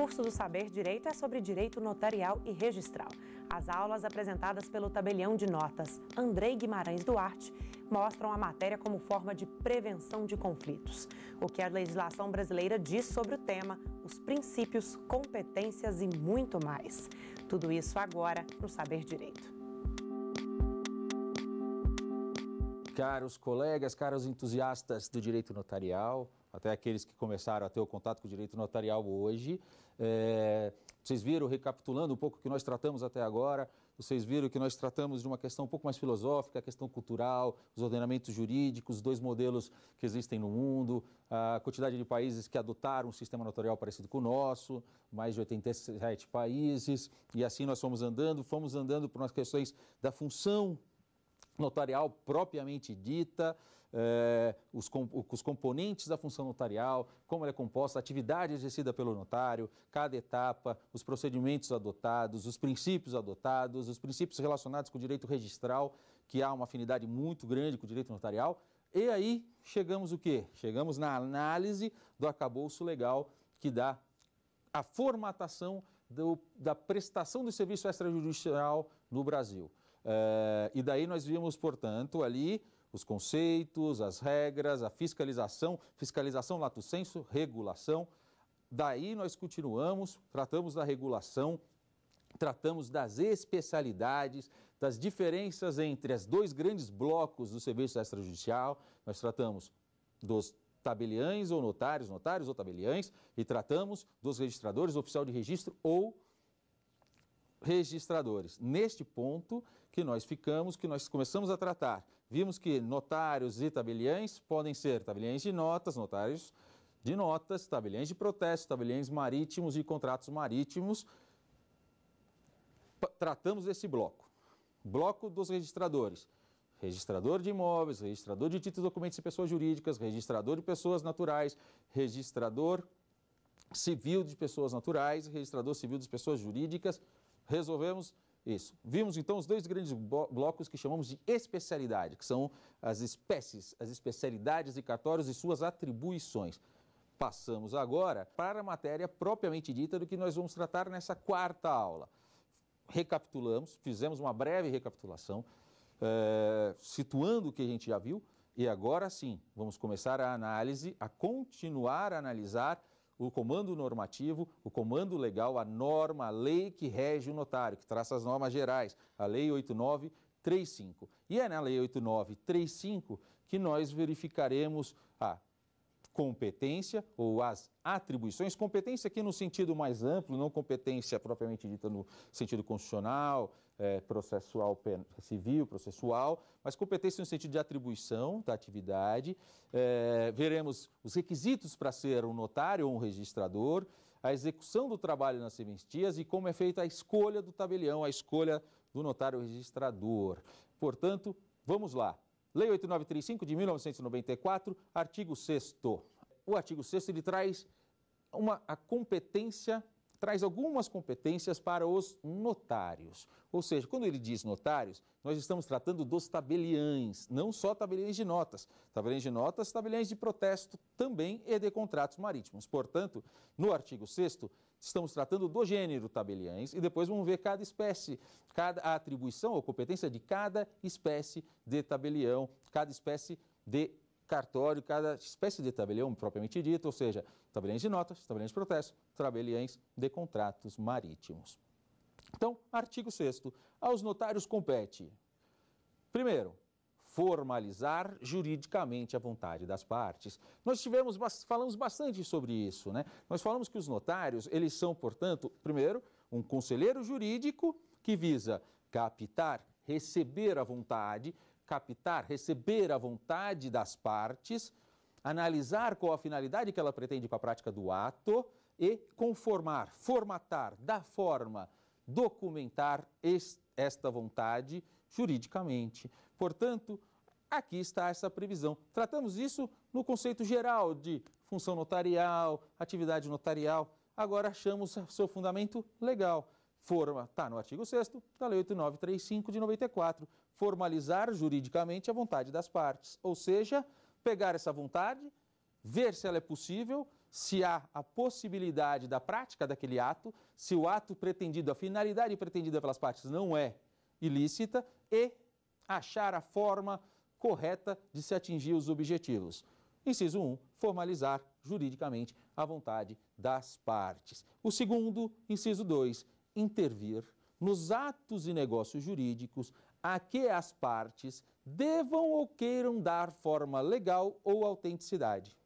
curso do Saber Direito é sobre direito notarial e registral. As aulas apresentadas pelo tabelião de notas Andrei Guimarães Duarte mostram a matéria como forma de prevenção de conflitos. O que a legislação brasileira diz sobre o tema, os princípios, competências e muito mais. Tudo isso agora no Saber Direito. Caros colegas, caros entusiastas do direito notarial, até aqueles que começaram a ter o contato com o direito notarial hoje. É, vocês viram, recapitulando um pouco o que nós tratamos até agora, vocês viram que nós tratamos de uma questão um pouco mais filosófica, a questão cultural, os ordenamentos jurídicos, os dois modelos que existem no mundo, a quantidade de países que adotaram um sistema notarial parecido com o nosso, mais de 87 países, e assim nós fomos andando, fomos andando por umas questões da função notarial propriamente dita, é, os, com, os, componentes da função notarial, como ela é composta, a atividade exercida pelo notário, cada etapa, os procedimentos adotados, os princípios adotados, os princípios relacionados com o direito registral, que há uma afinidade muito grande com o direito notarial. E aí chegamos o quê? Chegamos na análise do acabouço legal que dá a formatação do, da prestação do serviço extrajudicial no Brasil. É, e daí nós vimos, portanto, ali os conceitos, as regras, a fiscalização, fiscalização lato senso, regulação. Daí nós continuamos, tratamos da regulação, tratamos das especialidades, das diferenças entre os dois grandes blocos do serviço extrajudicial. Nós tratamos dos tabeliães ou notários, notários ou tabeliães, e tratamos dos registradores, oficial de registro ou registradores. Neste ponto que nós ficamos, que nós começamos a tratar Vimos que notários e tabeliães podem ser tabeliães de notas, notários de notas, tabeliães de protestos, tabeliães marítimos e contratos marítimos. Tratamos esse bloco. Bloco dos registradores. Registrador de imóveis, registrador de títulos, documentos e pessoas jurídicas, registrador de pessoas naturais, registrador civil de pessoas naturais, registrador civil de pessoas jurídicas. Resolvemos isso. Vimos então os dois grandes blocos que chamamos de especialidade, que são as espécies, as especialidades de cartórios e suas atribuições. Passamos agora para a matéria propriamente dita do que nós vamos tratar nessa quarta aula. Recapitulamos, fizemos uma breve recapitulação, é, situando o que a gente já viu, e agora sim, vamos começar a análise, a continuar a analisar o comando normativo, o comando legal, a norma, a lei que rege o notário, que traça as normas gerais, a Lei 8935. E é na Lei 8935 que nós verificaremos a ah, competência ou as atribuições, competência aqui no sentido mais amplo, não competência propriamente dita no sentido constitucional, é, processual civil, processual, mas competência no sentido de atribuição da atividade. É, veremos os requisitos para ser um notário ou um registrador, a execução do trabalho nas serventias e como é feita a escolha do tabelião, a escolha do notário registrador. Portanto, vamos lá. Lei 8935 de 1994, artigo 6 O artigo 6 ele traz uma a competência traz algumas competências para os notários. Ou seja, quando ele diz notários, nós estamos tratando dos tabeliães, não só tabeliães de notas. Tabeliães de notas, tabeliães de protesto também e de contratos marítimos. Portanto, no artigo 6 Estamos tratando do gênero tabeliães e depois vamos ver cada espécie, cada a atribuição ou competência de cada espécie de tabelião, cada espécie de cartório, cada espécie de tabelião propriamente dito, ou seja, tabeliões de notas, tabeliões de protesto, tabeliões de contratos marítimos. Então, artigo 6 aos notários compete. Primeiro, formalizar juridicamente a vontade das partes. Nós tivemos falamos bastante sobre isso, né? Nós falamos que os notários, eles são, portanto, primeiro, um conselheiro jurídico que visa captar, receber a vontade, captar, receber a vontade das partes, analisar qual a finalidade que ela pretende com a prática do ato e conformar, formatar, dar forma, documentar esta vontade juridicamente. Portanto, aqui está essa previsão. Tratamos isso no conceito geral de função notarial, atividade notarial. Agora achamos seu fundamento legal. Forma, está no artigo 6 da Lei 8935 de 94. Formalizar juridicamente a vontade das partes. Ou seja, pegar essa vontade, ver se ela é possível, se há a possibilidade da prática daquele ato, se o ato pretendido, a finalidade pretendida pelas partes não é ilícita e achar a forma correta de se atingir os objetivos. Inciso 1, formalizar juridicamente a vontade das partes. O segundo, inciso 2, intervir nos atos e negócios jurídicos a que as partes devam ou queiram dar forma legal ou autenticidade,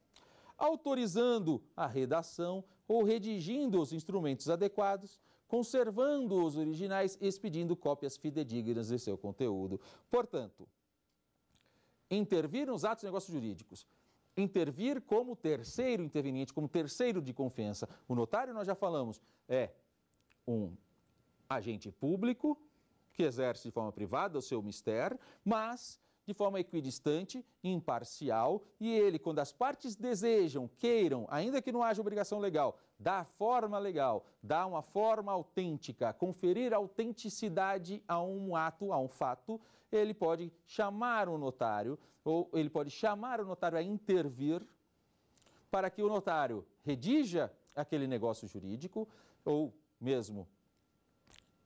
autorizando a redação ou redigindo os instrumentos adequados conservando os originais e expedindo cópias fidedignas de seu conteúdo. Portanto, intervir nos atos e negócios jurídicos, intervir como terceiro interveniente, como terceiro de confiança. O notário, nós já falamos, é um agente público que exerce de forma privada o seu mistério, mas de forma equidistante, imparcial, e ele, quando as partes desejam, queiram, ainda que não haja obrigação legal, dar forma legal, dar uma forma autêntica, conferir autenticidade a um ato, a um fato, ele pode chamar o notário, ou ele pode chamar o notário a intervir para que o notário redija aquele negócio jurídico, ou mesmo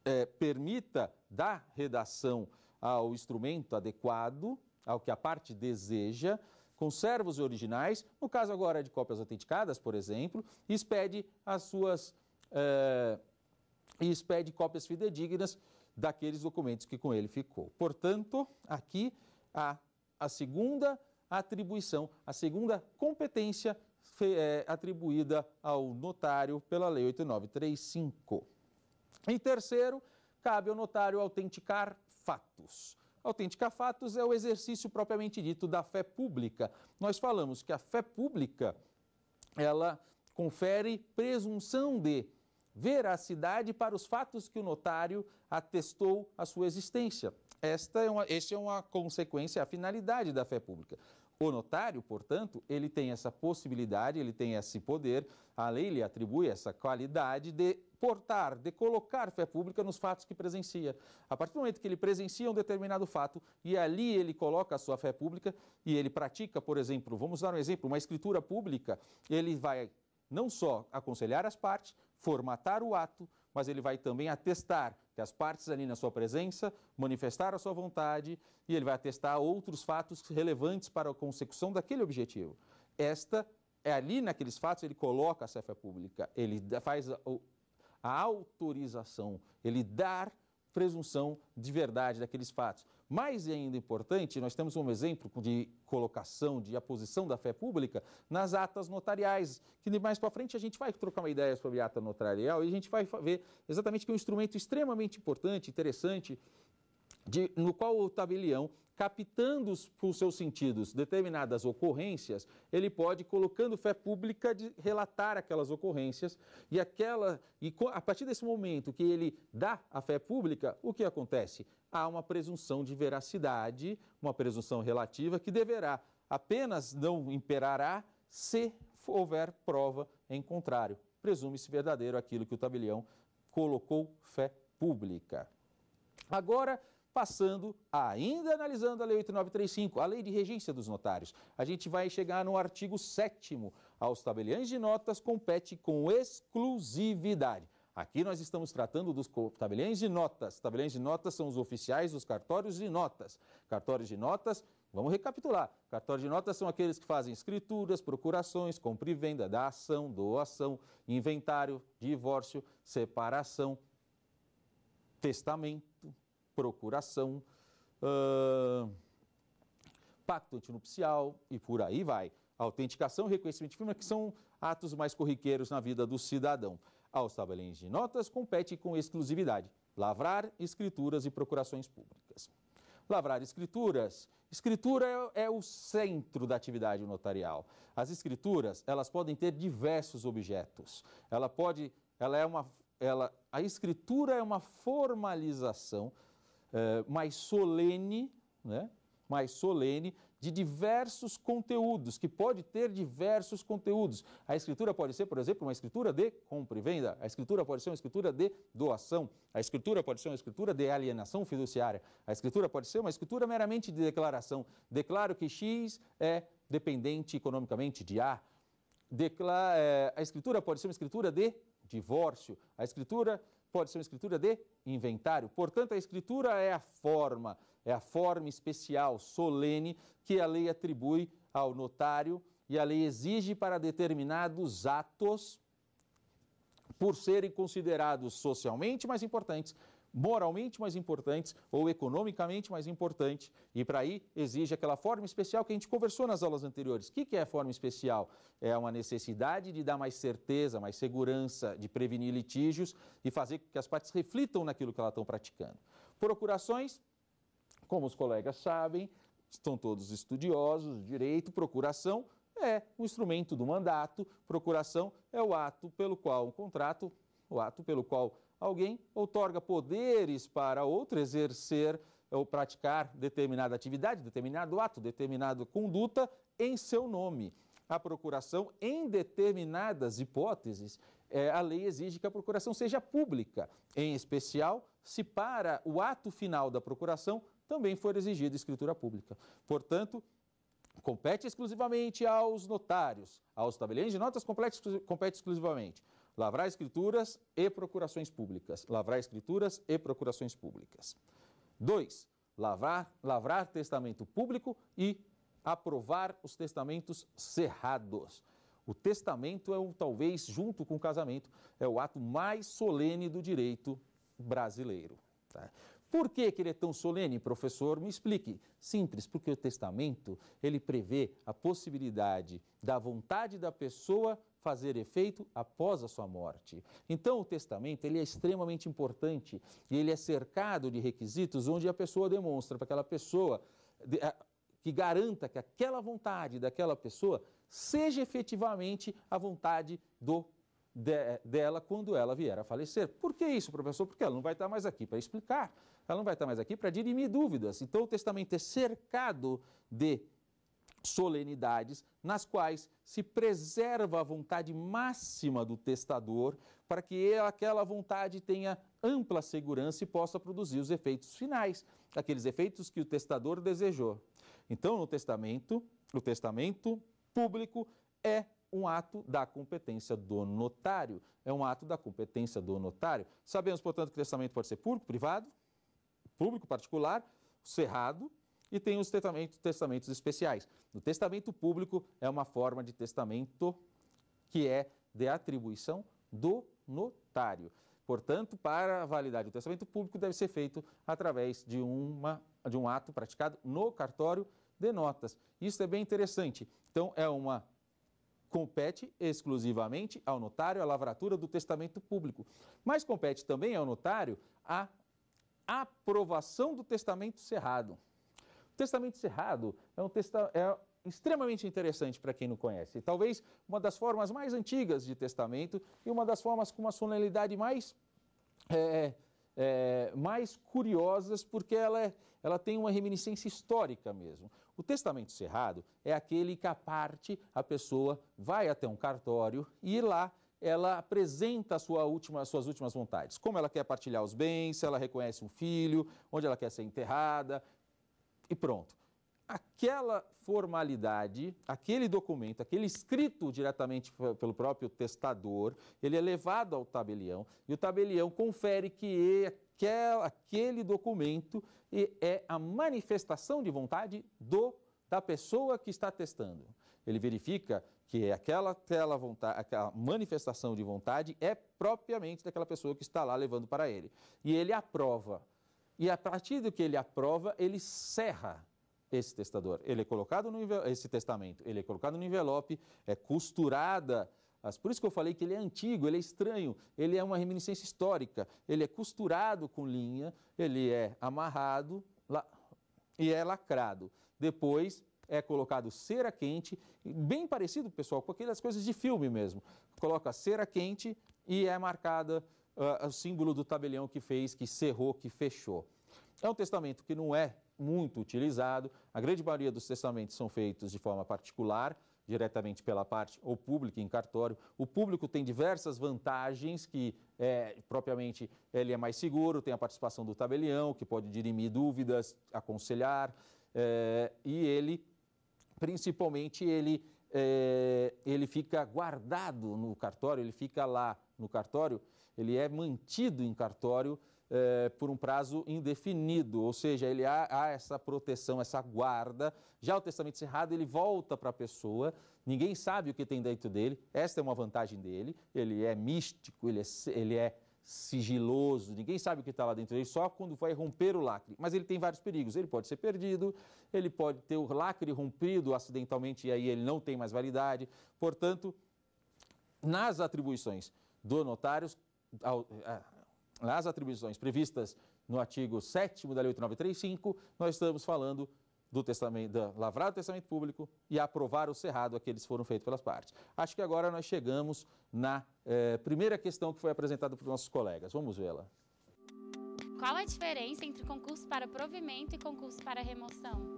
é, permita da redação ao instrumento adequado, ao que a parte deseja, conserva os originais, no caso agora de cópias autenticadas, por exemplo, e expede as suas. É, e expede cópias fidedignas daqueles documentos que com ele ficou. Portanto, aqui há a segunda atribuição, a segunda competência eh, atribuída ao notário pela Lei 8935. Em terceiro, cabe ao notário autenticar, fatos. Autêntica fatos é o exercício propriamente dito da fé pública. Nós falamos que a fé pública ela confere presunção de veracidade para os fatos que o notário atestou a sua existência. Esta é uma, esta é uma consequência, a finalidade da fé pública. O notário, portanto, ele tem essa possibilidade, ele tem esse poder, a lei lhe atribui essa qualidade de portar, de colocar fé pública nos fatos que presencia. A partir do momento que ele presencia um determinado fato e ali ele coloca a sua fé pública e ele pratica, por exemplo, vamos dar um exemplo, uma escritura pública, ele vai não só aconselhar as partes, formatar o ato, mas ele vai também atestar que as partes ali na sua presença manifestaram a sua vontade e ele vai atestar outros fatos relevantes para a consecução daquele objetivo. Esta é ali naqueles fatos ele coloca a cefa pública, ele faz a, a autorização, ele dar presunção de verdade daqueles fatos. Mais ainda importante, nós temos um exemplo de colocação, de aposição da fé pública nas atas notariais, que mais para frente a gente vai trocar uma ideia sobre a ata notarial e a gente vai ver exatamente que é um instrumento extremamente importante, interessante, de, no qual o tabelião, captando por seus sentidos determinadas ocorrências, ele pode, colocando fé pública, de relatar aquelas ocorrências e aquela e a partir desse momento que ele dá a fé pública, o que acontece? há uma presunção de veracidade, uma presunção relativa que deverá apenas não imperará se houver prova em contrário. Presume-se verdadeiro aquilo que o tabelião colocou fé pública. Agora, passando, ainda analisando a Lei 8935, a Lei de Regência dos Notários, a gente vai chegar no artigo 7 Aos tabeliões de notas compete com exclusividade Aqui nós estamos tratando dos tabeliões de notas. Tabeliões de notas são os oficiais dos cartórios de notas. Cartórios de notas, vamos recapitular. Cartórios de notas são aqueles que fazem escrituras, procurações, compra e venda da ação, doação, inventário, divórcio, separação, testamento, procuração, uh, pacto antinupcial e por aí vai. Autenticação e reconhecimento de firma, que são atos mais corriqueiros na vida do cidadão. Aos tabelinhos de notas compete com exclusividade lavrar escrituras e procurações públicas. Lavrar escrituras. Escritura é, é o centro da atividade notarial. As escrituras, elas podem ter diversos objetos. Ela pode, ela é uma, ela, a escritura é uma formalização é, mais solene, né? mais solene de diversos conteúdos, que pode ter diversos conteúdos. A escritura pode ser, por exemplo, uma escritura de compra e venda, a escritura pode ser uma escritura de doação, a escritura pode ser uma escritura de alienação fiduciária, a escritura pode ser uma escritura meramente de declaração. Declaro que X é dependente economicamente de A. Decla é, a escritura pode ser uma escritura de divórcio, a escritura pode ser uma escritura de inventário. Portanto, a escritura é a forma, é a forma especial, solene, que a lei atribui ao notário e a lei exige para determinados atos, por serem considerados socialmente mais importantes, moralmente mais importantes ou economicamente mais importantes E para aí exige aquela forma especial que a gente conversou nas aulas anteriores. O que, que é a forma especial? É uma necessidade de dar mais certeza, mais segurança, de prevenir litígios e fazer com que as partes reflitam naquilo que elas estão praticando. Procurações, como os colegas sabem, estão todos estudiosos, direito, procuração é o instrumento do mandato, procuração é o ato pelo qual um contrato, o ato pelo qual alguém outorga poderes para outro exercer ou praticar determinada atividade, determinado ato, determinada conduta em seu nome. A procuração, em determinadas hipóteses, é, a lei exige que a procuração seja pública, em especial se para o ato final da procuração também for exigida escritura pública. Portanto, compete exclusivamente aos notários, aos tabeliões de notas compete, compete exclusivamente lavrar escrituras e procurações públicas. Lavrar escrituras e procurações públicas. 2. Lavrar, lavrar testamento público e aprovar os testamentos cerrados. O testamento é, um, talvez, junto com o casamento, é o ato mais solene do direito brasileiro. Tá? Por que, que ele é tão solene, professor? Me explique. Simples, porque o testamento ele prevê a possibilidade da vontade da pessoa fazer efeito após a sua morte. Então, o testamento ele é extremamente importante e ele é cercado de requisitos onde a pessoa demonstra para aquela pessoa que garanta que aquela vontade daquela pessoa seja efetivamente a vontade do de, dela quando ela vier a falecer. Por que isso, professor? Porque ela não vai estar mais aqui para explicar ela não vai estar mais aqui para dirimir dúvidas. Então o testamento é cercado de solenidades nas quais se preserva a vontade máxima do testador para que aquela vontade tenha ampla segurança e possa produzir os efeitos finais, aqueles efeitos que o testador desejou. Então, no testamento, o testamento público é um ato da competência do notário. É um ato da competência do notário. Sabemos, portanto, que o testamento pode ser público, privado, público particular, o cerrado, e tem os testamentos, testamentos especiais. No testamento público é uma forma de testamento que é de atribuição do notário. Portanto, para a validade do testamento público deve ser feito através de, uma, de um ato praticado no cartório de notas. Isso é bem interessante. Então, é uma compete exclusivamente ao notário a lavratura do testamento público, mas compete também ao notário a aprovação do testamento cerrado. O testamento cerrado é um testa É extremamente interessante para quem não conhece. Talvez uma das formas mais antigas de testamento e uma das formas com uma solenidade mais é, é, mais curiosas, porque ela, é, ela tem uma reminiscência histórica mesmo. O testamento cerrado é aquele que a parte, a pessoa vai até um cartório e lá ela apresenta sua última, suas últimas vontades. Como ela quer partilhar os bens, se ela reconhece um filho, onde ela quer ser enterrada e pronto. Aquela formalidade, aquele documento, aquele escrito diretamente pelo próprio testador, ele é levado ao tabelião e o tabelião confere que aquele documento é a manifestação de vontade do da pessoa que está testando. Ele verifica que aquela, aquela, vontade, aquela manifestação de vontade é propriamente daquela pessoa que está lá levando para ele. E ele aprova. E a partir do que ele aprova, ele cerra esse testador. Ele é colocado no esse testamento, ele é colocado no envelope, é costurada. Por isso que eu falei que ele é antigo, ele é estranho, ele é uma reminiscência histórica, ele é costurado com linha, ele é amarrado, lá, e é lacrado. Depois é colocado cera quente, bem parecido, pessoal, com aquelas coisas de filme mesmo. Coloca cera quente e é marcada uh, o símbolo do tabelião que fez, que cerrou, que fechou. É um testamento que não é muito utilizado. A grande maioria dos testamentos são feitos de forma particular, diretamente pela parte ou pública em cartório. O público tem diversas vantagens que é, propriamente ele é mais seguro, tem a participação do tabelião que pode dirimir dúvidas, aconselhar é, e ele principalmente ele, é, ele fica guardado no cartório, ele fica lá no cartório, ele é mantido em cartório é, por um prazo indefinido, ou seja, ele há, há, essa proteção, essa guarda. Já o testamento cerrado, ele volta para a pessoa, ninguém sabe o que tem dentro dele, esta é uma vantagem dele, ele é místico, ele é, ele é sigiloso, ninguém sabe o que está lá dentro dele, só quando vai romper o lacre. Mas ele tem vários perigos. Ele pode ser perdido, ele pode ter o lacre rompido acidentalmente e aí ele não tem mais validade. Portanto, nas atribuições do notário, nas atribuições previstas no artigo 7 da Lei 8935, nós estamos falando do testamento, da lavrada testamento público e aprovar o cerrado, aqueles que foram feitos pelas partes. Acho que agora nós chegamos na eh, primeira questão que foi apresentada os nossos colegas. Vamos vê-la. Qual a diferença entre concurso para provimento e concurso para remoção?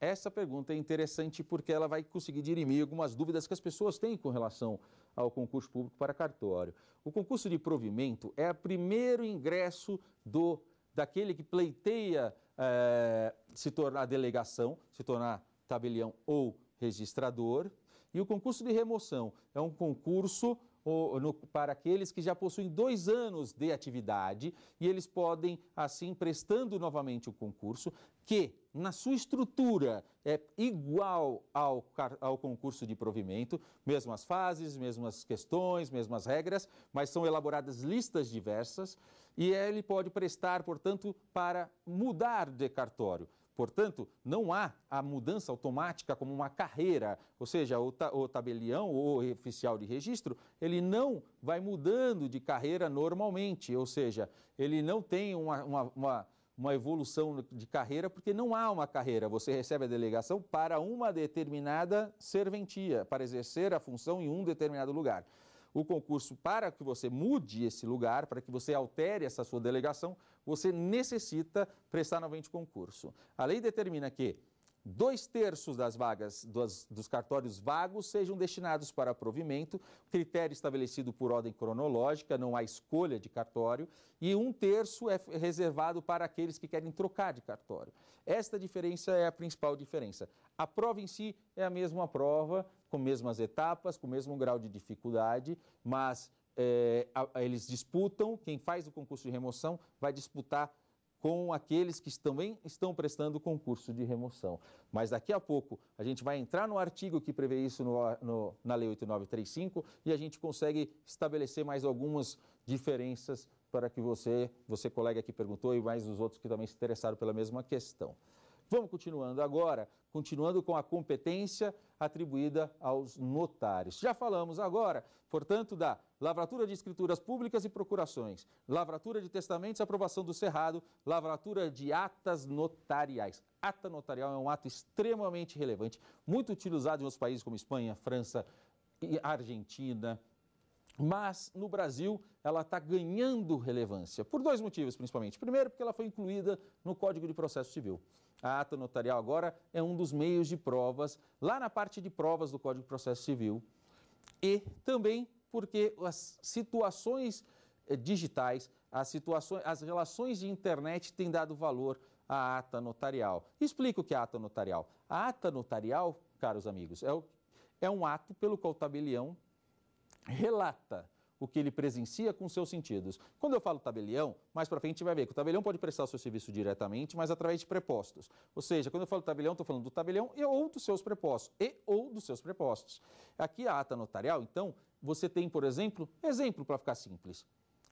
Essa pergunta é interessante porque ela vai conseguir dirimir algumas dúvidas que as pessoas têm com relação ao concurso público para cartório. O concurso de provimento é o primeiro ingresso do daquele que pleiteia é, se tornar delegação, se tornar tabelião ou registrador. E o concurso de remoção é um concurso ou no, para aqueles que já possuem dois anos de atividade e eles podem, assim, prestando novamente o concurso, que na sua estrutura é igual ao, ao concurso de provimento, mesmas fases, mesmas questões, mesmas regras, mas são elaboradas listas diversas e ele pode prestar, portanto, para mudar de cartório. Portanto, não há a mudança automática como uma carreira, ou seja, o, ta, o tabelião ou oficial de registro, ele não vai mudando de carreira normalmente, ou seja, ele não tem uma, uma, uma uma evolução de carreira, porque não há uma carreira. Você recebe a delegação para uma determinada serventia, para exercer a função em um determinado lugar. O concurso, para que você mude esse lugar, para que você altere essa sua delegação, você necessita prestar novamente concurso. A lei determina que dois terços das vagas dos, dos, cartórios vagos sejam destinados para provimento, critério estabelecido por ordem cronológica, não há escolha de cartório, e um terço é reservado para aqueles que querem trocar de cartório. Esta diferença é a principal diferença. A prova em si é a mesma prova, com mesmas etapas, com o mesmo grau de dificuldade, mas é, eles disputam, quem faz o concurso de remoção vai disputar com aqueles que também estão prestando o concurso de remoção. Mas daqui a pouco a gente vai entrar no artigo que prevê isso no, no, na Lei 8935 e a gente consegue estabelecer mais algumas diferenças para que você, você colega que perguntou e mais os outros que também se interessaram pela mesma questão. Vamos continuando agora, continuando com a competência atribuída aos notários. Já falamos agora, portanto, da lavratura de escrituras públicas e procurações, lavratura de testamentos, aprovação do cerrado, lavratura de atas notariais. Ata notarial é um ato extremamente relevante, muito utilizado em outros países como Espanha, França, Argentina, mas no Brasil ela está ganhando relevância, por dois motivos principalmente. Primeiro, porque ela foi incluída no Código de Processo Civil. A ata notarial agora é um dos meios de provas, lá na parte de provas do Código de Processo Civil, e também porque as situações eh, digitais, as, situações, as relações de internet têm dado valor à ata notarial. Explica o que é a ata notarial. A ata notarial, caros amigos, é, o, é um ato pelo qual o tabelião relata o que ele presencia com seus sentidos. Quando eu falo tabelião, mais para frente a gente vai ver que o tabelião pode prestar o seu serviço diretamente, mas através de prepostos. Ou seja, quando eu falo tabelião, estou falando do tabelião e ou dos seus prepostos, e ou dos seus prepostos. Aqui a ata notarial, então, você tem, por exemplo, exemplo para ficar simples.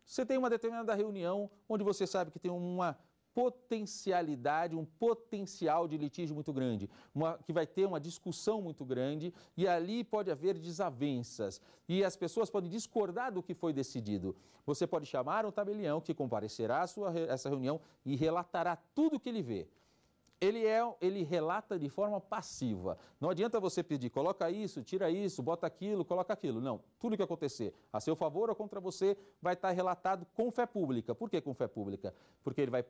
Você tem uma determinada reunião onde você sabe que tem uma potencialidade, um potencial de litígio muito grande, uma, que vai ter uma discussão muito grande e ali pode haver desavenças e as pessoas podem discordar do que foi decidido. Você pode chamar um tabelião que comparecerá a sua, essa reunião e relatará tudo o que ele vê ele, é, ele relata de forma passiva. Não adianta você pedir, coloca isso, tira isso, bota aquilo, coloca aquilo. Não. Tudo que acontecer a seu favor ou contra você vai estar relatado com fé pública. Por que com fé pública? Porque ele vai,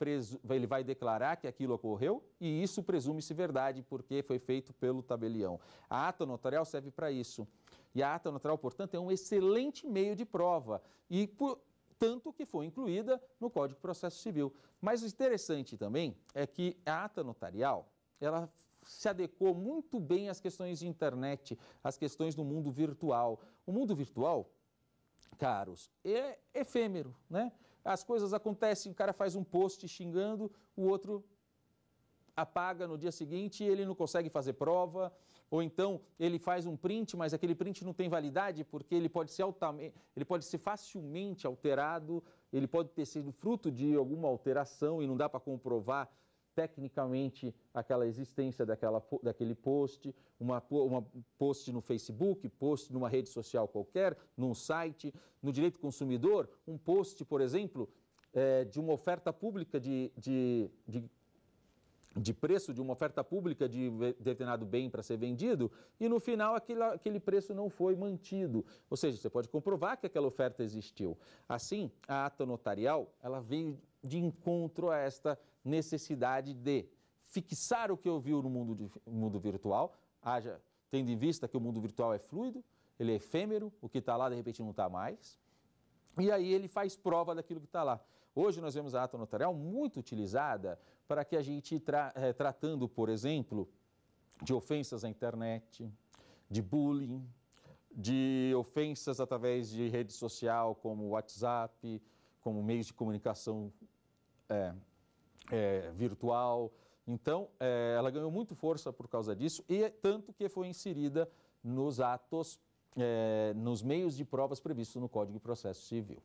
ele vai declarar que aquilo ocorreu e isso presume-se verdade, porque foi feito pelo tabelião. A ata notarial serve para isso. E a ata notarial, portanto, é um excelente meio de prova. E por, tanto que foi incluída no Código de Processo Civil. Mas o interessante também é que a ata notarial, ela se adequou muito bem às questões de internet, às questões do mundo virtual. O mundo virtual, caros, é efêmero, né? As coisas acontecem, o cara faz um post xingando, o outro apaga no dia seguinte, ele não consegue fazer prova, ou então ele faz um print, mas aquele print não tem validade porque ele pode ser altamente, ele pode ser facilmente alterado, ele pode ter sido fruto de alguma alteração e não dá para comprovar tecnicamente aquela existência daquela, daquele post, uma, uma post no Facebook, post numa rede social qualquer, num site, no direito consumidor, um post, por exemplo, é, de uma oferta pública de, de, de de preço de uma oferta pública de determinado bem para ser vendido e no final aquele, aquele preço não foi mantido. Ou seja, você pode comprovar que aquela oferta existiu. Assim, a ata notarial ela veio de encontro a esta necessidade de fixar o que eu viu no mundo, de, mundo virtual, haja tendo em vista que o mundo virtual é fluido, ele é efêmero, o que está lá de repente não está mais, e aí ele faz prova daquilo que está lá. Hoje nós vemos a ata notarial muito utilizada para que a gente, tra é, tratando, por exemplo, de ofensas à internet, de bullying, de ofensas através de rede social como WhatsApp, como meios de comunicação é, é, virtual. Então, é, ela ganhou muito força por causa disso e é tanto que foi inserida nos atos, nos meios de provas previstos no Código de Processo Civil.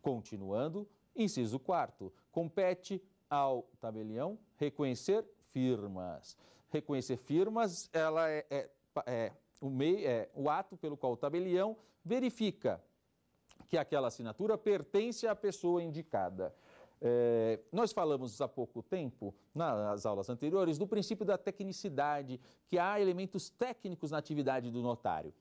Continuando, inciso 4 compete ao tabelião, reconhecer firmas. Reconhecer firmas, ela é, é, é o, meio, é o ato pelo qual o tabelião verifica que aquela assinatura pertence à pessoa indicada. É, nós falamos há pouco tempo, nas aulas anteriores, do princípio da tecnicidade, que há elementos técnicos na atividade do notário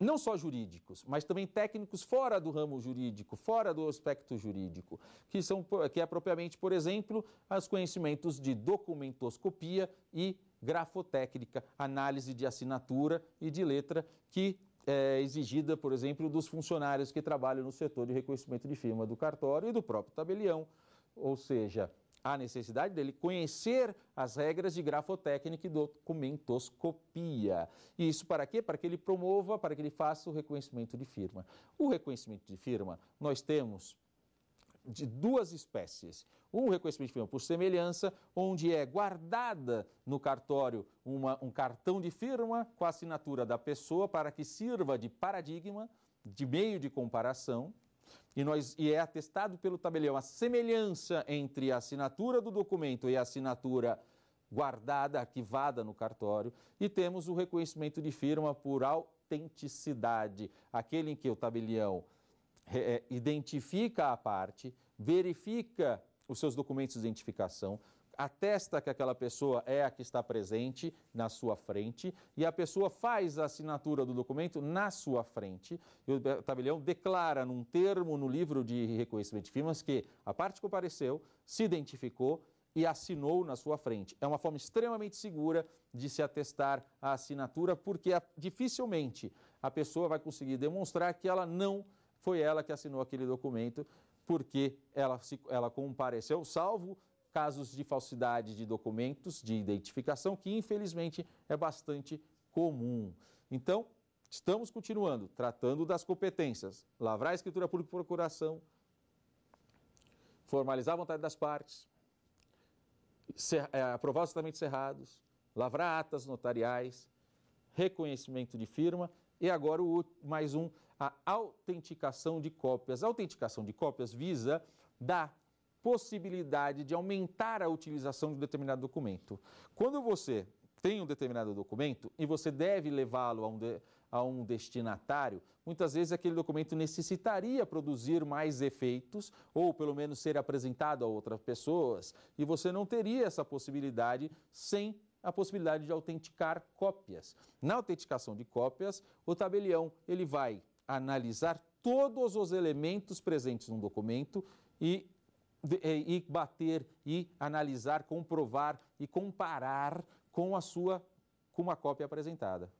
não só jurídicos, mas também técnicos fora do ramo jurídico, fora do aspecto jurídico, que, são, que é propriamente, por exemplo, os conhecimentos de documentoscopia e grafotécnica, análise de assinatura e de letra, que é exigida, por exemplo, dos funcionários que trabalham no setor de reconhecimento de firma do cartório e do próprio tabelião. Ou seja, Há necessidade dele conhecer as regras de grafotécnica e documentoscopia. Isso para quê? Para que ele promova, para que ele faça o reconhecimento de firma. O reconhecimento de firma, nós temos de duas espécies. Um reconhecimento de firma por semelhança, onde é guardada no cartório uma, um cartão de firma com a assinatura da pessoa para que sirva de paradigma, de meio de comparação, e, nós, e é atestado pelo tabelião a semelhança entre a assinatura do documento e a assinatura guardada, arquivada no cartório, e temos o reconhecimento de firma por autenticidade, aquele em que o tabelião é, é identifica a parte, verifica os seus documentos de identificação, atesta que aquela pessoa é a que está presente na sua frente e a pessoa faz a assinatura do documento na sua frente. E o tabelião declara num termo no livro de reconhecimento de firmas que a parte compareceu, se identificou e assinou na sua frente. É uma forma extremamente segura de se atestar a assinatura, porque ah, dificilmente a pessoa vai conseguir demonstrar que ela não foi ela que assinou aquele documento, porque ela, ela compareceu, salvo casos de falsidade de documentos de identificação, que infelizmente é bastante comum. Então, estamos continuando tratando das competências: lavrar a escritura pública e procuração, formalizar a vontade das partes, ser, é, aprovar os tratamentos errados, lavrar atas notariais, reconhecimento de firma e agora o, mais um, a autenticação de cópias. A autenticação de cópias visa dar possibilidade de aumentar a utilização de um determinado documento. Quando você tem um determinado documento e você deve levá-lo a, um de, a um destinatário, muitas vezes aquele documento necessitaria produzir mais efeitos ou pelo menos ser apresentado a outras pessoas e você não teria essa possibilidade sem a possibilidade de autenticar cópias. Na autenticação de cópias, o tabelião ele vai analisar todos os elementos presentes no documento e é, e bater e analisar, comprovar e comparar com a sua com uma cópia apresentada.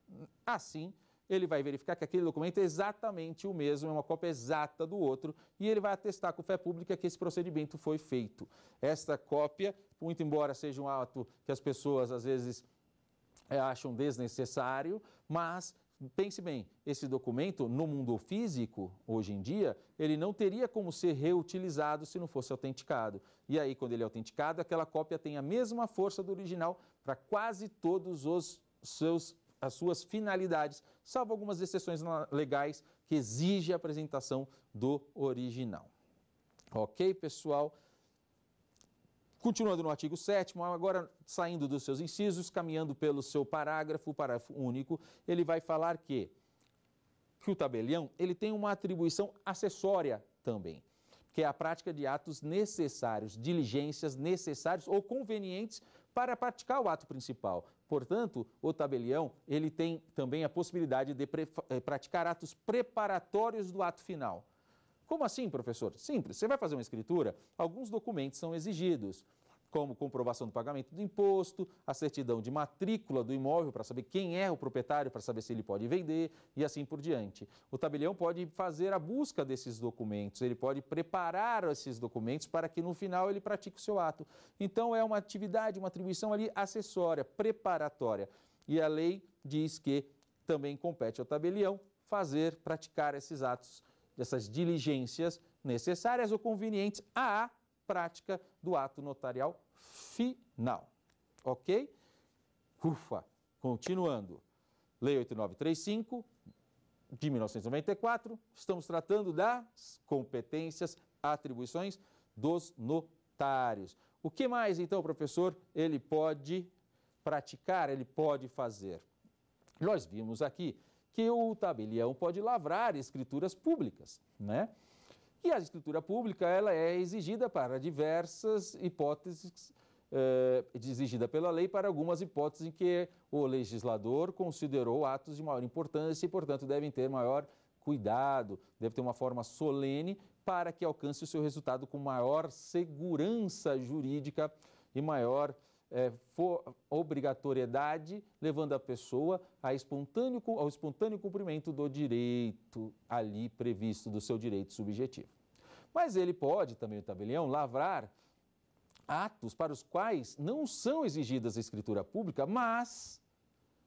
Assim, ele vai verificar que aquele documento é exatamente o mesmo, é uma cópia exata do outro, e ele vai atestar com fé pública que esse procedimento foi feito. Esta cópia, muito embora seja um ato que as pessoas às vezes é, acham desnecessário, mas Pense bem, esse documento no mundo físico, hoje em dia, ele não teria como ser reutilizado se não fosse autenticado. E aí, quando ele é autenticado, aquela cópia tem a mesma força do original para quase todos os seus as suas finalidades, salvo algumas exceções legais que exige a apresentação do original. OK, pessoal? Continuando no artigo 7, agora saindo dos seus incisos, caminhando pelo seu parágrafo, parágrafo único, ele vai falar que, que o tabelião ele tem uma atribuição acessória também, que é a prática de atos necessários, diligências necessárias ou convenientes para praticar o ato principal. Portanto, o tabelião ele tem também a possibilidade de eh, praticar atos preparatórios do ato final. Como assim, professor? Simples. Você vai fazer uma escritura, alguns documentos são exigidos, como comprovação do pagamento do imposto, a certidão de matrícula do imóvel para saber quem é o proprietário, para saber se ele pode vender e assim por diante. O tabelião pode fazer a busca desses documentos, ele pode preparar esses documentos para que no final ele pratique o seu ato. Então é uma atividade, uma atribuição ali acessória, preparatória. E a lei diz que também compete ao tabelião fazer, praticar esses atos dessas diligências necessárias ou convenientes à prática do ato notarial final. Ok? Ufa! Continuando. Lei 8935 de 1994, estamos tratando das competências, atribuições dos notários. O que mais, então, professor, ele pode praticar, ele pode fazer? Nós vimos aqui que o tabelião pode lavrar escrituras públicas, né? E a escritura pública ela é exigida para diversas hipóteses, eh, exigida pela lei para algumas hipóteses em que o legislador considerou atos de maior importância e, portanto, devem ter maior cuidado, deve ter uma forma solene para que alcance o seu resultado com maior segurança jurídica e maior é, for obrigatoriedade, levando a pessoa a espontâneo, ao espontâneo cumprimento do direito ali previsto, do seu direito subjetivo. Mas ele pode, também o tabelião, lavrar atos para os quais não são exigidas a escritura pública, mas,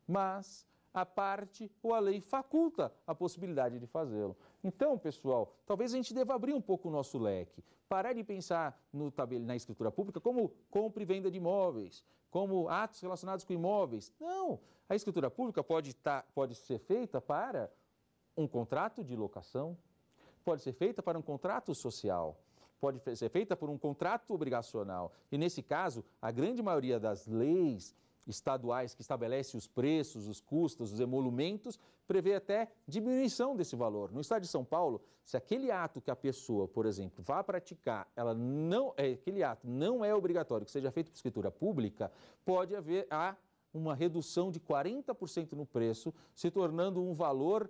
mas a parte ou a lei faculta a possibilidade de fazê-lo. Então, pessoal, talvez a gente deva abrir um pouco o nosso leque, parar de pensar no tabela, na escritura pública como compra e venda de imóveis, como atos relacionados com imóveis. Não, a escritura pública pode, tá, pode ser feita para um contrato de locação, pode ser feita para um contrato social, pode ser feita por um contrato obrigacional. E nesse caso, a grande maioria das leis estaduais que estabelece os preços, os custos, os emolumentos, prevê até diminuição desse valor. No estado de São Paulo, se aquele ato que a pessoa, por exemplo, vá praticar, ela não, é, aquele ato não é obrigatório que seja feito por escritura pública, pode haver uma redução de 40% no preço, se tornando um valor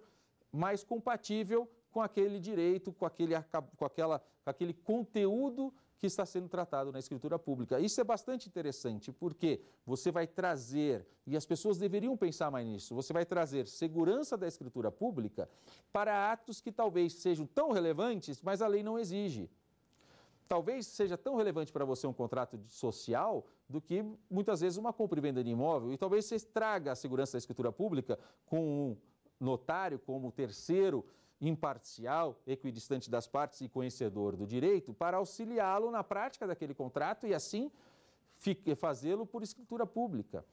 mais compatível com aquele direito, com aquele, com aquela, com aquele conteúdo que está sendo tratado na escritura pública. Isso é bastante interessante, porque você vai trazer, e as pessoas deveriam pensar mais nisso, você vai trazer segurança da escritura pública para atos que talvez sejam tão relevantes, mas a lei não exige. Talvez seja tão relevante para você um contrato social do que muitas vezes uma compra e venda de imóvel, e talvez você traga a segurança da escritura pública com um notário como terceiro imparcial, equidistante das partes e conhecedor do direito, para auxiliá-lo na prática daquele contrato e assim fazê-lo por escritura pública.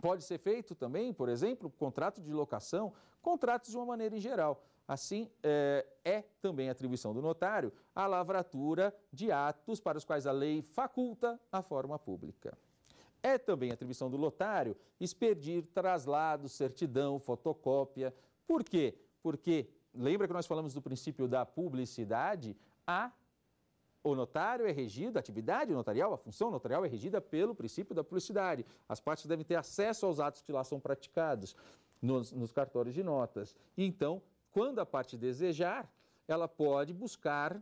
Pode ser feito também, por exemplo, contrato de locação, contratos de uma maneira em geral. Assim, é, é, também atribuição do notário a lavratura de atos para os quais a lei faculta a forma pública. É também atribuição do notário expedir traslado, certidão, fotocópia. Por quê? Porque lembra que nós falamos do princípio da publicidade? A o notário é regido, a atividade notarial, a função notarial é regida pelo princípio da publicidade. As partes devem ter acesso aos atos que lá são praticados nos, nos cartórios de notas. E então, quando a parte desejar, ela pode buscar,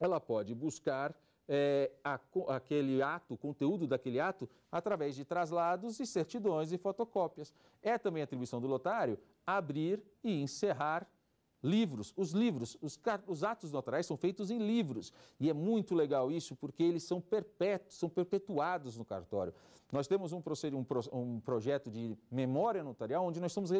ela pode buscar é, a, aquele ato, o conteúdo daquele ato, através de traslados e certidões e fotocópias. É também atribuição do notário abrir e encerrar livros. Os livros, os, os, atos notariais são feitos em livros. E é muito legal isso, porque eles são perpétuos, são perpetuados no cartório. Nós temos um, um, um projeto de memória notarial, onde nós estamos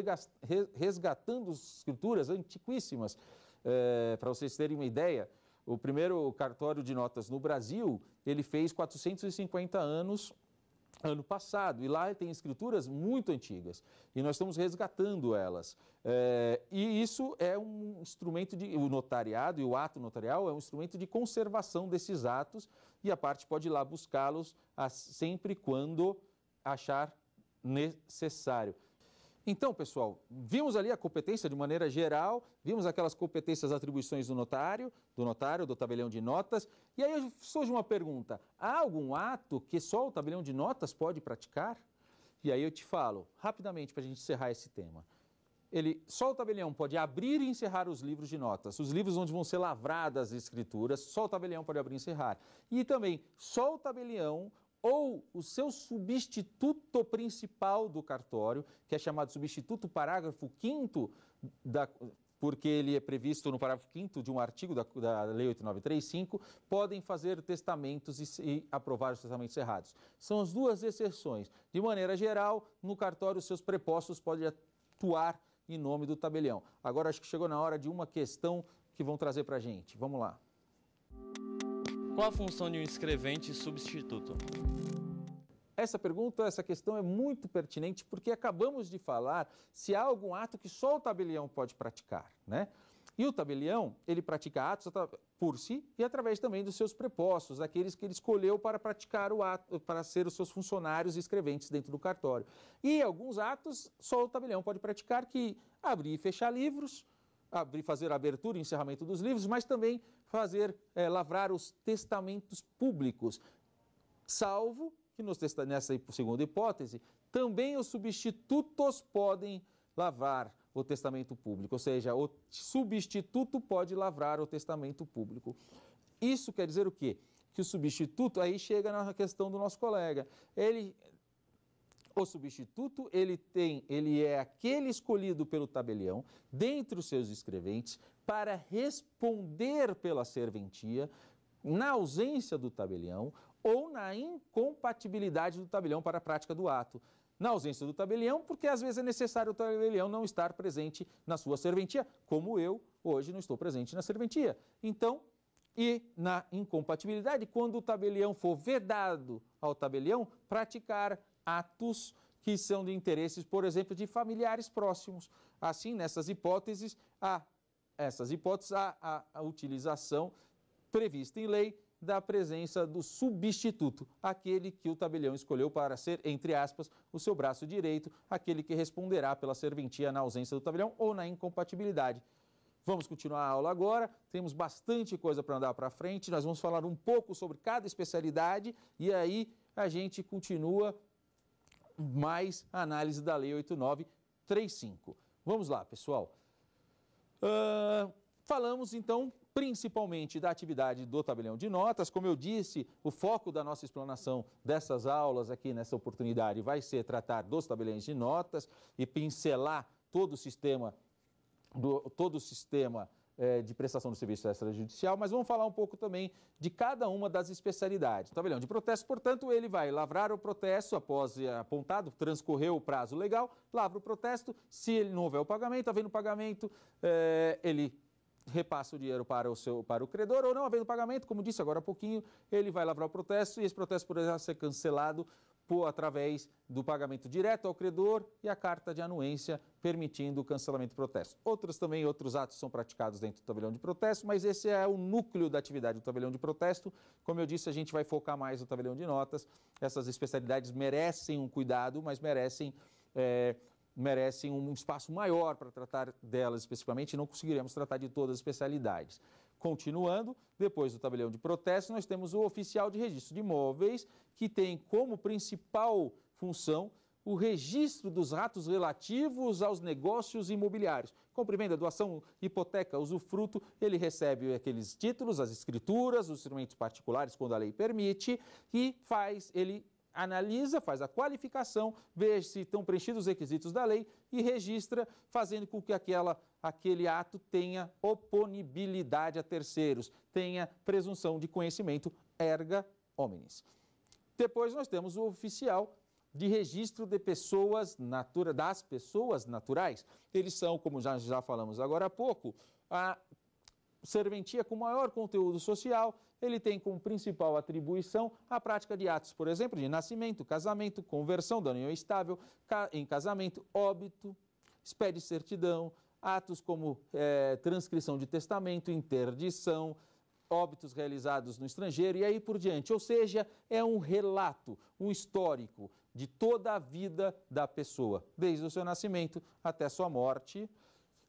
resgatando escrituras antiquíssimas. É, eh, Para vocês terem uma ideia, o primeiro cartório de notas no Brasil, ele fez 450 anos ano passado. E lá tem escrituras muito antigas. E nós estamos resgatando elas. É, e isso é um instrumento de. O notariado e o ato notarial é um instrumento de conservação desses atos. E a parte pode ir lá buscá-los ah, sempre quando achar necessário. Então, pessoal, vimos ali a competência de maneira geral, vimos aquelas competências, atribuições do notário, do notário, do tabelião de notas. E aí surge uma pergunta: há algum ato que só o tabelião de notas pode praticar? E aí eu te falo, rapidamente, para a gente encerrar esse tema. Ele, só o tabelião pode abrir e encerrar os livros de notas, os livros onde vão ser lavradas as escrituras, só o tabelião pode abrir e encerrar. E também, só o tabelião ou o seu substituto principal do cartório, que é chamado substituto parágrafo 5 porque ele é previsto no parágrafo 5 de um artigo da, da, Lei 8935, podem fazer testamentos e, e, aprovar os testamentos errados. São as duas exceções. De maneira geral, no cartório, seus prepostos podem atuar em nome do tabelião. Agora, acho que chegou na hora de uma questão que vão trazer para a gente. Vamos lá. Qual a função de um escrevente substituto? Essa pergunta, essa questão é muito pertinente porque acabamos de falar se há algum ato que só o tabelião pode praticar, né? E o tabelião, ele pratica atos por si e através também dos seus prepostos, aqueles que ele escolheu para praticar o ato, para ser os seus funcionários e escreventes dentro do cartório. E alguns atos só o tabelião pode praticar, que abrir e fechar livros, abrir, fazer a abertura e encerramento dos livros, mas também fazer, é, lavrar os testamentos públicos, salvo que nos, nessa segunda hipótese, também os substitutos podem lavar o testamento público, ou seja, o substituto pode lavrar o testamento público. Isso quer dizer o quê? Que o substituto aí chega na questão do nosso colega. Ele o substituto, ele tem, ele é aquele escolhido pelo tabelião dentre os seus escreventes para responder pela serventia na ausência do tabelião ou na incompatibilidade do tabelião para a prática do ato. Na ausência do tabelião, porque às vezes é necessário o tabelião não estar presente na sua serventia, como eu hoje não estou presente na serventia. Então, e na incompatibilidade, quando o tabelião for vedado ao tabelião praticar atos que são de interesses, por exemplo, de familiares próximos. Assim, nessas hipóteses, a essas hipóteses a, a, a utilização prevista em lei da presença do substituto, aquele que o tabelião escolheu para ser, entre aspas, o seu braço direito, aquele que responderá pela serventia na ausência do tabelião ou na incompatibilidade. Vamos continuar a aula agora, temos bastante coisa para andar para frente, nós vamos falar um pouco sobre cada especialidade e aí a gente continua mais análise da Lei 8935. Vamos lá, pessoal. Uh, falamos então principalmente da atividade do tabelião de notas. Como eu disse, o foco da nossa explanação dessas aulas aqui nessa oportunidade vai ser tratar dos tabeliões de notas e pincelar todo o sistema do todo o sistema é, de prestação do serviço extrajudicial, mas vamos falar um pouco também de cada uma das especialidades. Tabelião tá, de protesto, portanto, ele vai lavrar o protesto após eh, apontado, transcorreu o prazo legal, lavra o protesto, se ele não houver o pagamento, havendo pagamento, eh, ele repassa o dinheiro para o, seu, para o credor ou não havendo pagamento, como disse agora há pouquinho, ele vai lavrar o protesto e esse protesto poderá ser cancelado por, através do pagamento direto ao credor e a carta de anuência permitindo o cancelamento do protesto. Outros também, outros atos são praticados dentro do tabelião de protesto, mas esse é o núcleo da atividade do tabelião de protesto. Como eu disse, a gente vai focar mais no tabelião de notas. Essas especialidades merecem um cuidado, mas merecem. É, merecem um espaço maior para tratar delas especificamente, não conseguiremos tratar de todas as especialidades. Continuando, depois do tabelião de protesto, nós temos o oficial de registro de imóveis, que tem como principal função o registro dos atos relativos aos negócios imobiliários. comprimento doação, hipoteca, usufruto, ele recebe aqueles títulos, as escrituras, os instrumentos particulares, quando a lei permite, e faz, ele analisa, faz a qualificação, vê se estão preenchidos os requisitos da lei e registra, fazendo com que aquela, aquele ato tenha oponibilidade a terceiros, tenha presunção de conhecimento erga omnes. Depois nós temos o oficial de registro de pessoas natura, das pessoas naturais. Eles são, como já, já falamos agora há pouco, a serventia com maior conteúdo social, ele tem como principal atribuição a prática de atos, por exemplo, de nascimento, casamento, conversão da união estável, em casamento, óbito, expede certidão, atos como é, transcrição de testamento, interdição, óbitos realizados no estrangeiro e aí por diante. Ou seja, é um relato, um histórico de toda a vida da pessoa, desde o seu nascimento até sua morte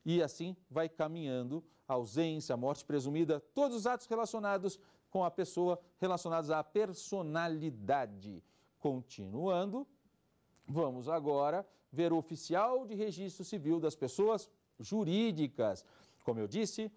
e assim vai caminhando ausência, morte presumida, todos os atos relacionados com a pessoa, relacionados à personalidade. Continuando, vamos agora ver o oficial de registro civil das pessoas jurídicas. Como eu disse,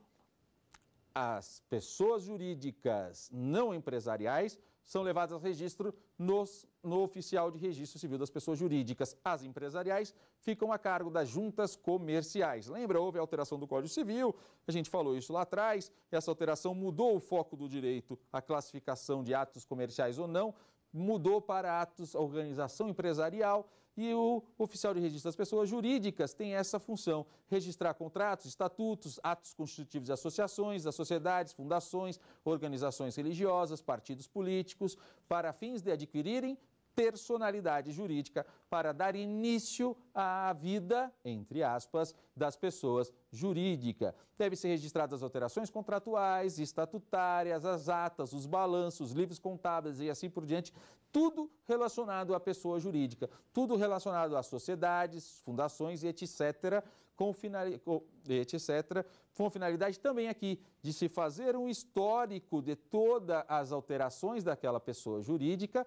as pessoas jurídicas não empresariais são levadas a registro nos, no oficial de registro civil das pessoas jurídicas. As empresariais ficam a cargo das juntas comerciais. Lembra, houve a alteração do Código Civil, a gente falou isso lá atrás, essa alteração mudou o foco do direito, a classificação de atos comerciais ou não, mudou para atos organização empresarial, e o oficial de registro das pessoas jurídicas tem essa função: registrar contratos, estatutos, atos constitutivos de associações, das sociedades, fundações, organizações religiosas, partidos políticos, para fins de adquirirem personalidade jurídica para dar início à vida, entre aspas, das pessoas jurídica. Deve ser registradas as alterações contratuais, estatutárias, as atas, os balanços, livros contábeis e assim por diante, tudo relacionado à pessoa jurídica, tudo relacionado às sociedades, fundações e etc, com, finali... etc, com a finalidade também aqui de se fazer um histórico de todas as alterações daquela pessoa jurídica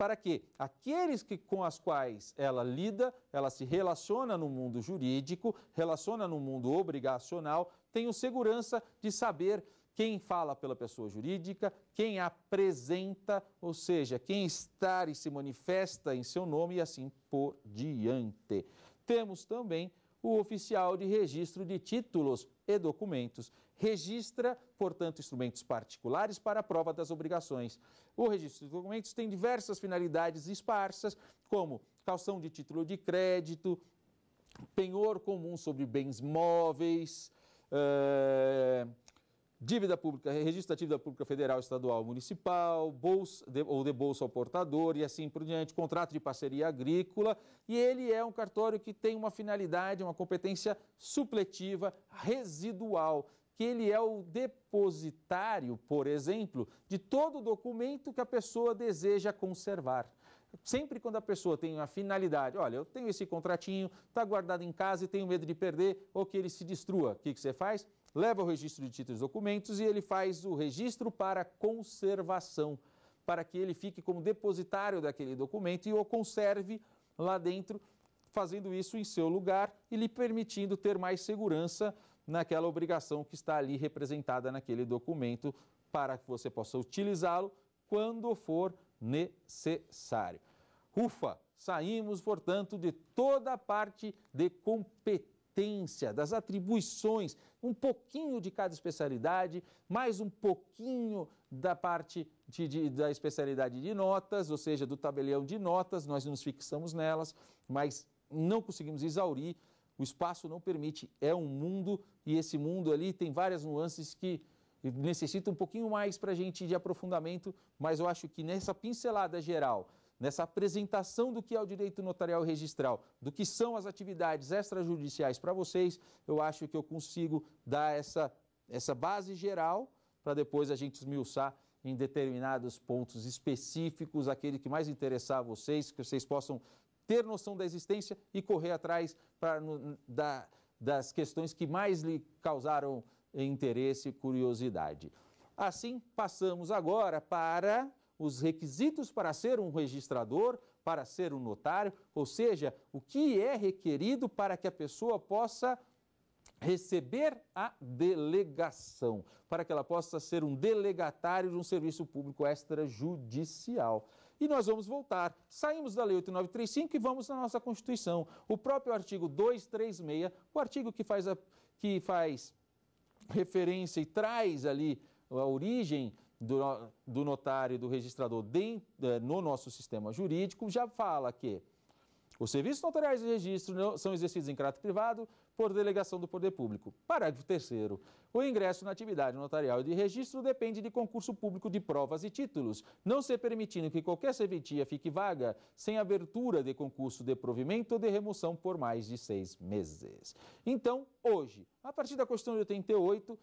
para que aqueles que, com as quais ela lida, ela se relaciona no mundo jurídico, relaciona no mundo obrigacional, tenham segurança de saber quem fala pela pessoa jurídica, quem apresenta, ou seja, quem está e se manifesta em seu nome e assim por diante. Temos também o oficial de registro de títulos e documentos. Registra, portanto, instrumentos particulares para a prova das obrigações. O registro de documentos tem diversas finalidades esparsas, como calção de título de crédito, penhor comum sobre bens móveis, é dívida pública, registro da dívida pública federal, estadual, municipal, bolsa, de, ou de bolsa ao portador e assim por diante, contrato de parceria agrícola, e ele é um cartório que tem uma finalidade, uma competência supletiva residual, que ele é o depositário, por exemplo, de todo documento que a pessoa deseja conservar. Sempre quando a pessoa tem uma finalidade, olha, eu tenho esse contratinho, está guardado em casa e tenho medo de perder ou que ele se destrua, o que, que você faz? leva o registro de títulos e documentos e ele faz o registro para conservação, para que ele fique como depositário daquele documento e o conserve lá dentro, fazendo isso em seu lugar e lhe permitindo ter mais segurança naquela obrigação que está ali representada naquele documento, para que você possa utilizá-lo quando for necessário. Ufa! Saímos, portanto, de toda a parte de competência competência, das atribuições, um pouquinho de cada especialidade, mais um pouquinho da parte de, de, da especialidade de notas, ou seja, do tabelião de notas, nós nos fixamos nelas, mas não conseguimos exaurir, o espaço não permite, é um mundo e esse mundo ali tem várias nuances que necessita um pouquinho mais para a gente de aprofundamento, mas eu acho que nessa pincelada geral nessa apresentação do que é o direito notarial registral, do que são as atividades extrajudiciais para vocês, eu acho que eu consigo dar essa, essa base geral para depois a gente esmiuçar em determinados pontos específicos, aquele que mais interessar a vocês, que vocês possam ter noção da existência e correr atrás para da, das questões que mais lhe causaram interesse e curiosidade. Assim, passamos agora para os requisitos para ser um registrador, para ser um notário, ou seja, o que é requerido para que a pessoa possa receber a delegação, para que ela possa ser um delegatário de um serviço público extrajudicial. E nós vamos voltar. Saímos da Lei 8935 e vamos na nossa Constituição. O próprio artigo 236, o artigo que faz, a, que faz referência e traz ali a origem do, do notário e do registrador de, eh, no nosso sistema jurídico já fala que os serviços notariais de registro são exercidos em caráter privado por delegação do poder público. Parágrafo 3 O ingresso na atividade notarial e de registro depende de concurso público de provas e títulos, não se permitindo que qualquer serventia fique vaga sem abertura de concurso de provimento ou de remoção por mais de seis meses. Então, hoje, a partir da Constituição de 88,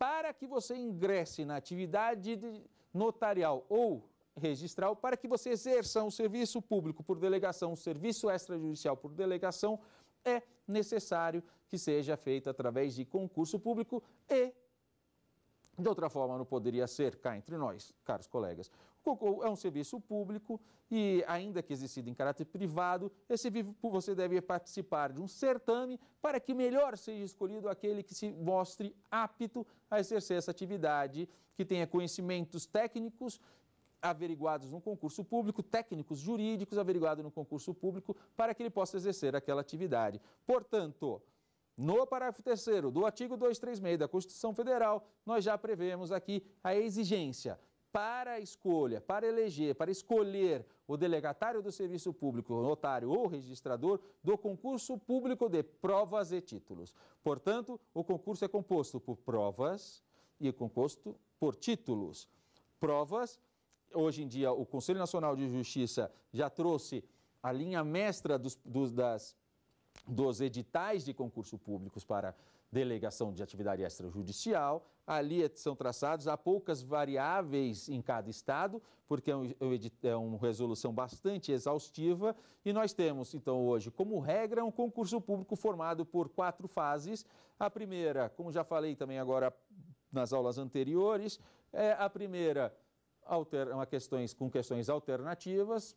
para que você ingresse na atividade notarial ou registral, para que você exerça um serviço público por delegação, um serviço extrajudicial por delegação, é necessário que seja feito através de concurso público e de outra forma, não poderia ser, cá entre nós, caros colegas. O COCOU é um serviço público e, ainda que exercido em caráter privado, esse você deve participar de um certame para que melhor seja escolhido aquele que se mostre apto a exercer essa atividade, que tenha conhecimentos técnicos averiguados no concurso público, técnicos jurídicos averiguados no concurso público, para que ele possa exercer aquela atividade. Portanto, no parágrafo 3 do artigo 236 da Constituição Federal, nós já prevemos aqui a exigência para a escolha, para eleger, para escolher o delegatário do serviço público, notário ou registrador do concurso público de provas e títulos. Portanto, o concurso é composto por provas e é composto por títulos. Provas, hoje em dia o Conselho Nacional de Justiça já trouxe a linha mestra dos, dos das, dos editais de concurso públicos para delegação de atividade extrajudicial. Ali são traçados, há poucas variáveis em cada estado, porque é, um, é, é, uma resolução bastante exaustiva. E nós temos, então, hoje, como regra, um concurso público formado por quatro fases. A primeira, como já falei também agora nas aulas anteriores, é a primeira uma questões, com questões alternativas.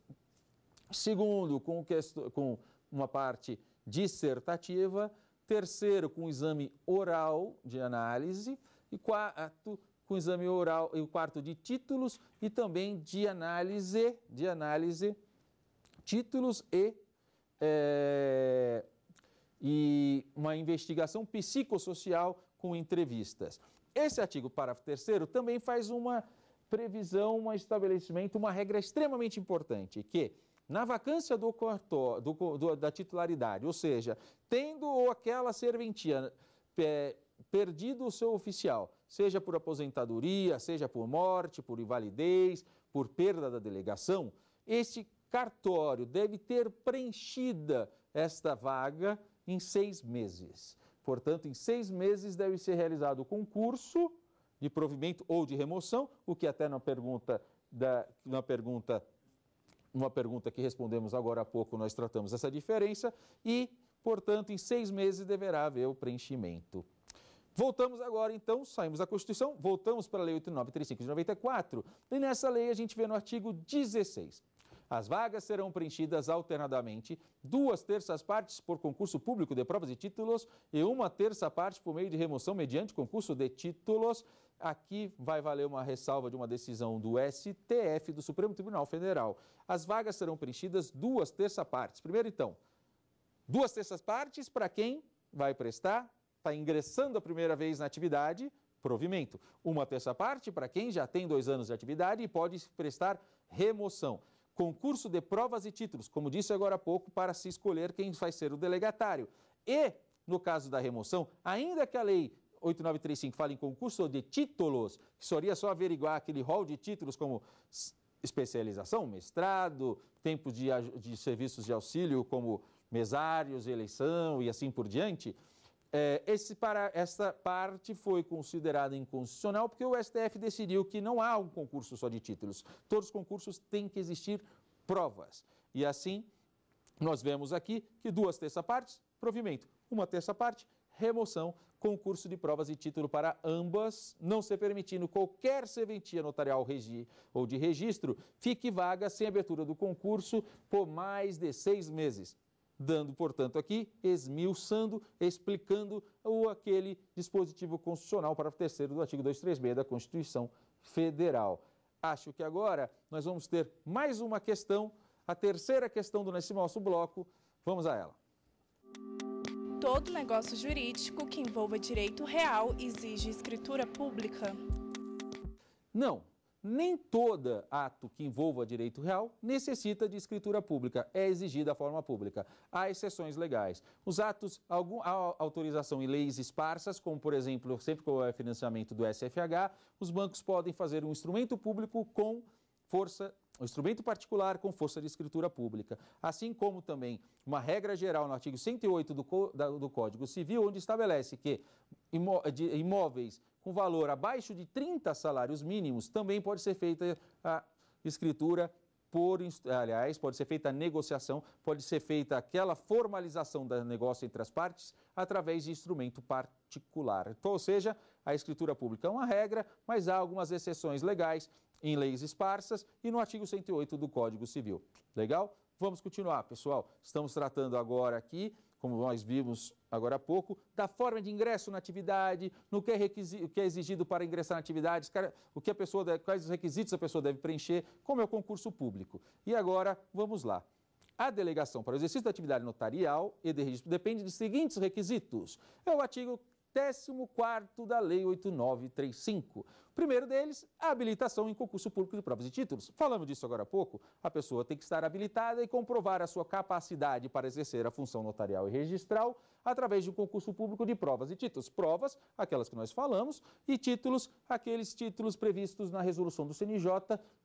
Segundo, com, quest, com uma parte dissertativa terceiro com exame oral de análise e quarto com exame oral e o quarto de títulos e também de análise, de análise, títulos e, é, e uma investigação psicossocial com entrevistas. Esse artigo, parágrafo terceiro, também faz uma previsão, um estabelecimento, uma regra extremamente importante, que na vacância do cortor, do, do, da titularidade, ou seja, tendo aquela serventia é, perdido o seu oficial, seja por aposentadoria, seja por morte, por invalidez, por perda da delegação, este cartório deve ter preenchida esta vaga em seis meses. Portanto, em seis meses deve ser realizado o concurso de provimento ou de remoção, o que até na pergunta, da, na pergunta uma pergunta que respondemos agora há pouco, nós tratamos essa diferença e, portanto, em seis meses deverá haver o preenchimento. Voltamos agora, então, saímos da Constituição, voltamos para a Lei 8935 de 94, e nessa lei a gente vê no artigo 16 as vagas serão preenchidas alternadamente, duas terças partes por concurso público de provas e títulos e uma terça parte por meio de remoção mediante concurso de títulos. Aqui vai valer uma ressalva de uma decisão do STF, do Supremo Tribunal Federal. As vagas serão preenchidas duas terças partes. Primeiro, então, duas terças partes para quem vai prestar, está ingressando a primeira vez na atividade, provimento. Uma terça parte para quem já tem dois anos de atividade e pode prestar remoção concurso de provas e títulos, como disse agora há pouco, para se escolher quem vai ser o delegatário. E, no caso da remoção, ainda que a lei 8935 fale em concurso de títulos, que seria só averiguar aquele rol de títulos como especialização, mestrado, tempo de, de serviços de auxílio como mesários, eleição e assim por diante, é, esse para, parte foi considerada inconstitucional porque o STF decidiu que não há um concurso só de títulos. Todos os concursos têm que existir provas. E assim, nós vemos aqui que duas terças partes, provimento. Uma terça parte, remoção, concurso de provas e título para ambas, não se permitindo qualquer serventia notarial regi ou de registro, fique vaga sem abertura do concurso por mais de seis meses dando, portanto, aqui, esmiuçando, explicando o aquele dispositivo constitucional, parágrafo terceiro do artigo 236 da Constituição Federal. Acho que agora nós vamos ter mais uma questão, a terceira questão do nosso bloco. Vamos a ela. Todo negócio jurídico que envolva direito real exige escritura pública? Não, nem todo ato que envolva direito real necessita de escritura pública, é exigida a forma pública. Há exceções legais. Os atos, algum, há autorização em leis esparsas, como por exemplo, sempre que houver financiamento do SFH, os bancos podem fazer um instrumento público com força um instrumento particular com força de escritura pública, assim como também uma regra geral no artigo 108 do, do Código Civil, onde estabelece que imóveis com valor abaixo de 30 salários mínimos, também pode ser feita a escritura por, aliás, pode ser feita a negociação, pode ser feita aquela formalização do negócio entre as partes através de instrumento particular. Então, ou seja, a escritura pública é uma regra, mas há algumas exceções legais em leis esparsas e no artigo 108 do Código Civil. Legal? Vamos continuar, pessoal. Estamos tratando agora aqui como nós vimos agora há pouco, da forma de ingresso na atividade, no que é, requisito, que é exigido para ingressar na atividade, o que a pessoa deve, quais os requisitos a pessoa deve preencher, como é o concurso público. E agora, vamos lá. A delegação para o exercício da atividade notarial e de registro depende dos seguintes requisitos. É o artigo 14 da Lei 8935. O primeiro deles, a habilitação em concurso público de provas e títulos. Falamos disso agora há pouco. A pessoa tem que estar habilitada e comprovar a sua capacidade para exercer a função notarial e registral através de um concurso público de provas e títulos. Provas, aquelas que nós falamos, e títulos, aqueles títulos previstos na resolução do CNJ,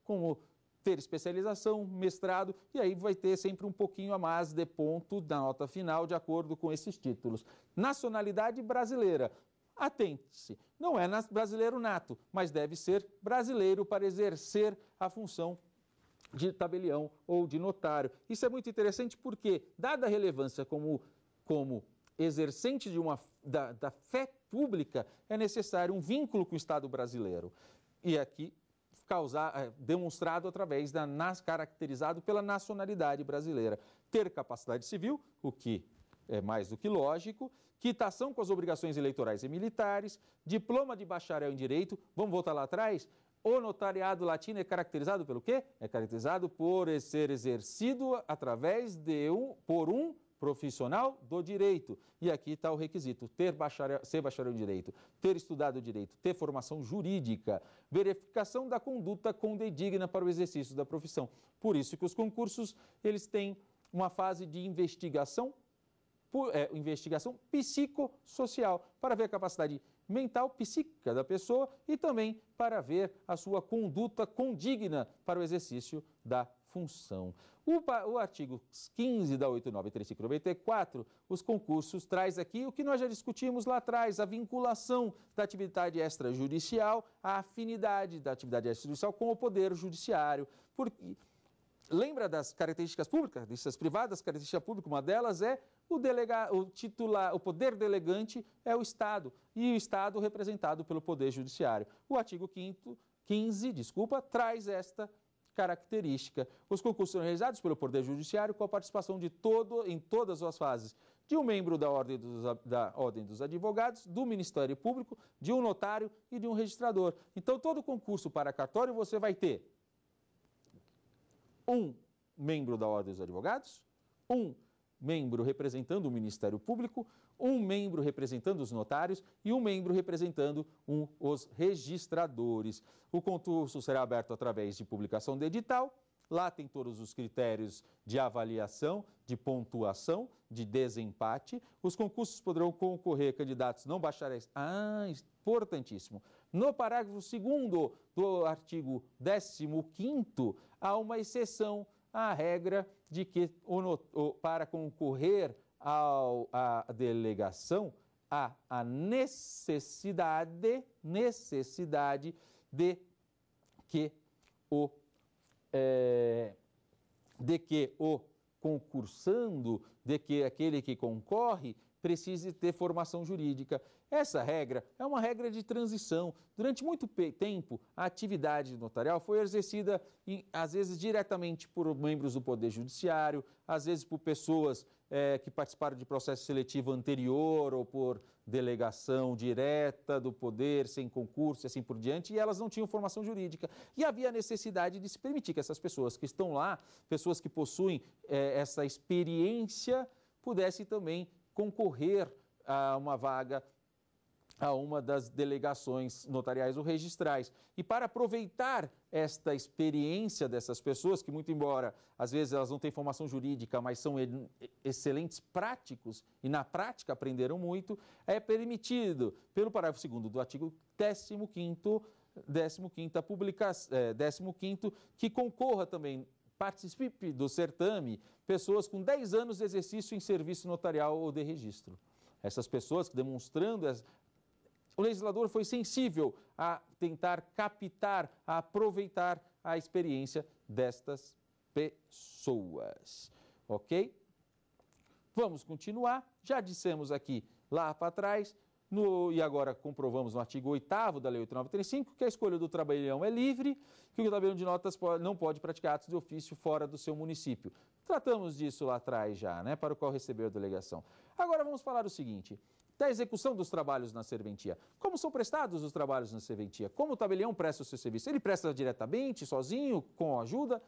como ter especialização, mestrado, e aí vai ter sempre um pouquinho a mais de ponto da nota final, de acordo com esses títulos. Nacionalidade brasileira. Atente-se, não é brasileiro nato, mas deve ser brasileiro para exercer a função de tabelião ou de notário. Isso é muito interessante porque, dada a relevância como, como exercente de uma, da, da fé pública, é necessário um vínculo com o Estado brasileiro. E aqui causar, eh, demonstrado através da caracterizado pela nacionalidade brasileira, ter capacidade civil, o que é mais do que lógico, quitação com as obrigações eleitorais e militares, diploma de bacharel em direito, vamos voltar lá atrás, o notariado latino é caracterizado pelo quê? É caracterizado por ser exercido através de um, por um profissional do direito. E aqui está o requisito: ter bacharel, ser bacharel em direito, ter estudado direito, ter formação jurídica, verificação da conduta condedigna para o exercício da profissão. Por isso que os concursos eles têm uma fase de investigação, por, é, investigação psicossocial para ver a capacidade mental, psíquica da pessoa e também para ver a sua conduta condigna para o exercício da função. O, o artigo 15 da 893594, os concursos, traz aqui o que nós já discutimos lá atrás, a vinculação da atividade extrajudicial, a afinidade da atividade extrajudicial com o poder judiciário. Porque, lembra das características públicas, dessas privadas, características públicas uma delas é o, delega, o titular, o poder delegante é o Estado, e o Estado representado pelo Poder Judiciário. O artigo 5 15, desculpa, traz esta característica. Os concursos são realizados pelo Poder Judiciário com a participação de todo, em todas as fases, de um membro da Ordem dos, da Ordem dos Advogados, do Ministério Público, de um notário e de um registrador. Então, todo concurso para cartório você vai ter um membro da Ordem dos Advogados, um membro representando o Ministério Público, um membro representando os notários e um membro representando um, os registradores. O concurso será aberto através de publicação de edital. Lá tem todos os critérios de avaliação, de pontuação, de desempate. Os concursos poderão concorrer candidatos não bacharéis. Ah, importantíssimo. No parágrafo 2 do artigo 15, há uma exceção à regra de que para concorrer ao, à delegação a necessidade, necessidade de que o é, de que o concursando, de que aquele que concorre precise ter formação jurídica. Essa regra é uma regra de transição. Durante muito tempo, a atividade notarial foi exercida, em, às vezes, diretamente por membros do Poder Judiciário, às vezes por pessoas é, que participaram de processo seletivo anterior ou por delegação direta do poder, sem concurso e assim por diante, e elas não tinham formação jurídica. E havia a necessidade de se permitir que essas pessoas que estão lá, pessoas que possuem é, essa experiência, pudessem também concorrer a uma vaga a uma das delegações notariais ou registrais. E para aproveitar esta experiência dessas pessoas, que muito embora às vezes elas não têm formação jurídica, mas são excelentes práticos e na prática aprenderam muito, é permitido pelo parágrafo 2 do artigo 15º 15ª publica é, 15 que concorra também participe do certame pessoas com 10 anos de exercício em serviço notarial ou de registro. Essas pessoas que demonstrando o legislador foi sensível a tentar captar, a aproveitar a experiência destas pessoas. Ok? Vamos continuar. Já dissemos aqui lá para trás, no, e agora comprovamos no artigo 8 da Lei 8935 que a escolha do trabalhão é livre, que o trabalhão de notas pode, não pode praticar atos de ofício fora do seu município. Tratamos disso lá atrás já, né? Para o qual recebeu a delegação. Agora vamos falar o seguinte: da execução dos trabalhos na serventia. Como são prestados os trabalhos na serventia? Como o tabelião presta o seu serviço? Ele presta diretamente, sozinho, com ajuda?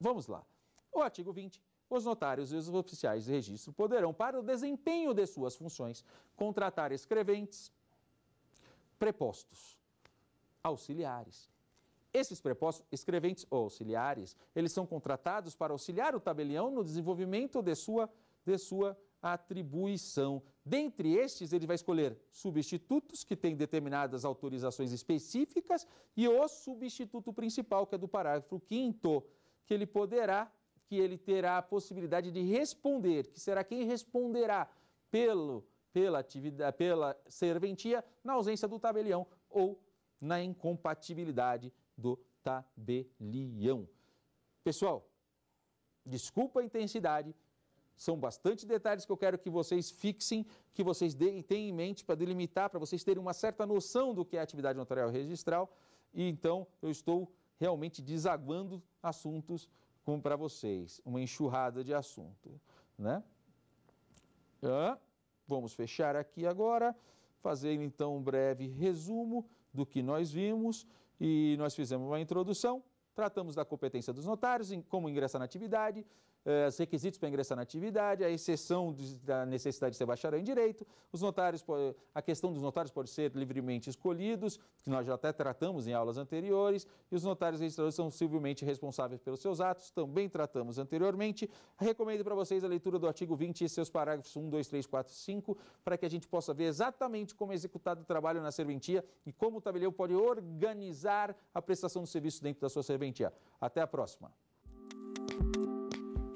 Vamos lá. O artigo 20 os notários e os oficiais de registro poderão, para o desempenho de suas funções, contratar escreventes, prepostos, auxiliares. Esses prepostos, escreventes ou auxiliares, eles são contratados para auxiliar o tabelião no desenvolvimento de sua, de sua atribuição. Dentre estes, ele vai escolher substitutos, que têm determinadas autorizações específicas, e o substituto principal, que é do parágrafo 5, que ele poderá, que ele terá a possibilidade de responder, que será quem responderá pelo, pela, atividade, pela serventia na ausência do tabelião ou na incompatibilidade do tabelião. Pessoal, desculpa a intensidade, são bastante detalhes que eu quero que vocês fixem, que vocês deem, tenham em mente para delimitar, para vocês terem uma certa noção do que é atividade notarial registral. E então eu estou realmente desaguando assuntos como para vocês, uma enxurrada de assunto, né? Ah, vamos fechar aqui agora, fazer então um breve resumo do que nós vimos e nós fizemos uma introdução, tratamos da competência dos notários, como ingressar na atividade, eh, os requisitos para ingressar na atividade, a exceção da necessidade de ser bacharel em direito, os notários, a questão dos notários pode ser livremente escolhidos, que nós já até tratamos em aulas anteriores, e os notários registrados são civilmente responsáveis pelos seus atos, também tratamos anteriormente. Recomendo para vocês a leitura do artigo 20 e seus parágrafos 1, 2, 3, 4, 5, para que a gente possa ver exatamente como é executado o trabalho na serventia e como o tabelião pode organizar a prestação do serviço dentro da sua serventia. Até a próxima!